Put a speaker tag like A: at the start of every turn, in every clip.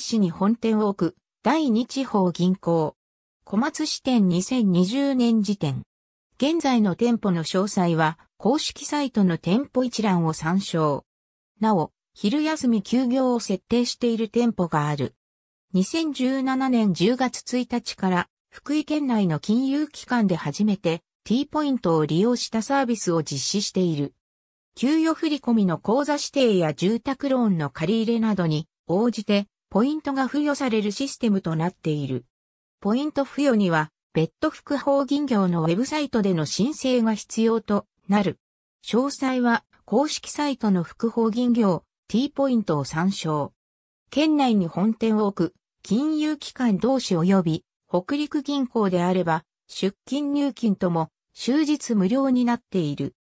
A: 市に本店を置く、第二地方銀行。小松支店2020年時点。現在の店舗の詳細は、公式サイトの店舗一覧を参照。なお、昼休み休業を設定している店舗がある。2017年10月1日から、福井県内の金融機関で初めて T ポイントを利用したサービスを実施している。給与振込の口座指定や住宅ローンの借り入れなどに応じてポイントが付与されるシステムとなっている。ポイント付与には、別途複法銀行のウェブサイトでの申請が必要となる。詳細は公式サイトの複法銀行 T ポイントを参照。県内に本店を置く金融機関同士及び北陸銀行であれば出勤入金とも終日無料になっている。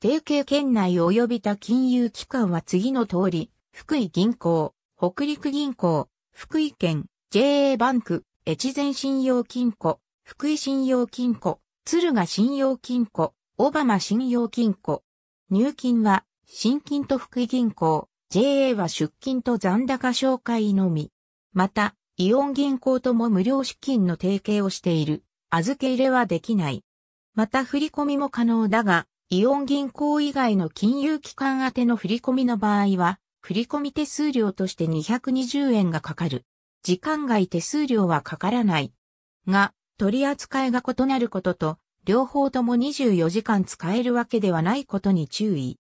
A: 提携県内及びた金融機関は次の通り、福井銀行、北陸銀行、福井県、JA バンク、越前信用金庫、福井信用金庫、鶴賀信用金庫、小浜信用金庫。入金は、新金と福井銀行、JA は出金と残高紹介のみ。また、イオン銀行とも無料資金の提携をしている。預け入れはできない。また振り込みも可能だが、イオン銀行以外の金融機関宛ての振り込みの場合は、振込手数料として220円がかかる。時間外手数料はかからない。が、取り扱いが異なることと、両方とも24時間使えるわけではないことに注意。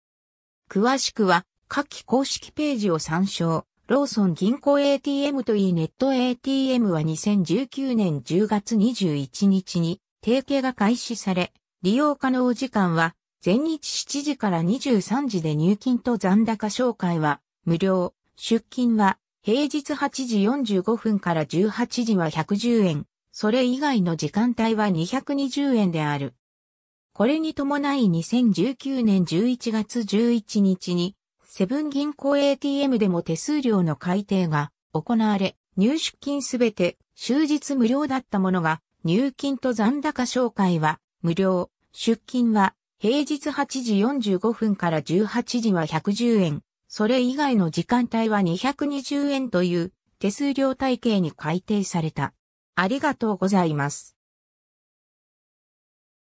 A: 詳しくは、下記公式ページを参照。ローソン銀行 ATM と e ネット ATM は2019年10月21日に提携が開始され、利用可能時間は前日7時から23時で入金と残高紹介は無料。出金は平日8時45分から18時は110円。それ以外の時間帯は220円である。これに伴い2019年11月11日にセブン銀行 ATM でも手数料の改定が行われ、入出金すべて終日無料だったものが入金と残高紹介は無料、出金は平日8時45分から18時は110円、それ以外の時間帯は220円という手数料体系に改定された。ありがとうございます。